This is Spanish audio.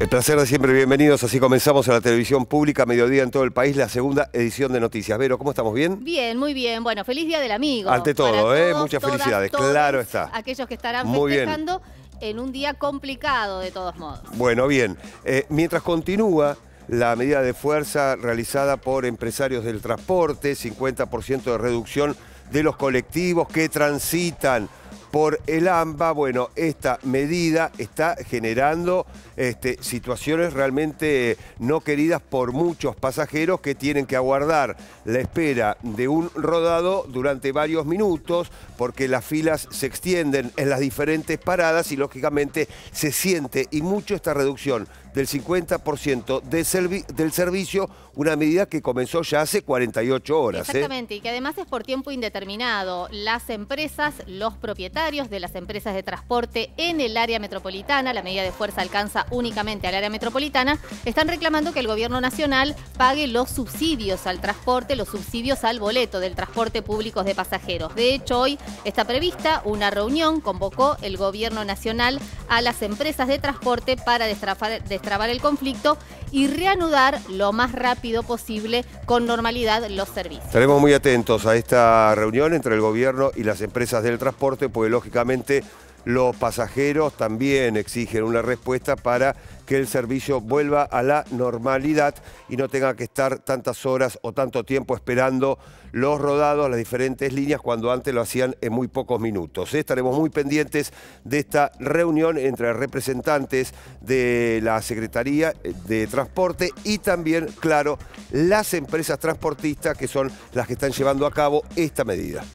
El placer de siempre, bienvenidos. Así comenzamos a la televisión pública, mediodía en todo el país, la segunda edición de Noticias. Vero, ¿cómo estamos? ¿Bien? Bien, muy bien. Bueno, feliz Día del Amigo. Ante todo, ¿eh? Muchas felicidades, claro está. Aquellos que estarán muy festejando en un día complicado, de todos modos. Bueno, bien. Eh, mientras continúa la medida de fuerza realizada por empresarios del transporte, 50% de reducción de los colectivos que transitan por el AMBA. Bueno, esta medida está generando este, situaciones realmente no queridas por muchos pasajeros que tienen que aguardar la espera de un rodado durante varios minutos porque las filas se extienden en las diferentes paradas y lógicamente se siente y mucho esta reducción del 50% del servicio, una medida que comenzó ya hace 48 horas. ¿eh? Exactamente, y que además es por tiempo indeterminado. Las empresas, los propietarios de las empresas de transporte en el área metropolitana, la medida de fuerza alcanza únicamente al área metropolitana, están reclamando que el gobierno nacional pague los subsidios al transporte, los subsidios al boleto del transporte público de pasajeros. De hecho, hoy está prevista una reunión, convocó el gobierno nacional a las empresas de transporte para destrafar, destrafar trabar el conflicto y reanudar lo más rápido posible con normalidad los servicios. Estaremos muy atentos a esta reunión entre el gobierno y las empresas del transporte, porque lógicamente los pasajeros también exigen una respuesta para que el servicio vuelva a la normalidad y no tenga que estar tantas horas o tanto tiempo esperando los rodados, las diferentes líneas, cuando antes lo hacían en muy pocos minutos. ¿Eh? Estaremos muy pendientes de esta reunión entre representantes de la Secretaría de Transporte y también, claro, las empresas transportistas que son las que están llevando a cabo esta medida.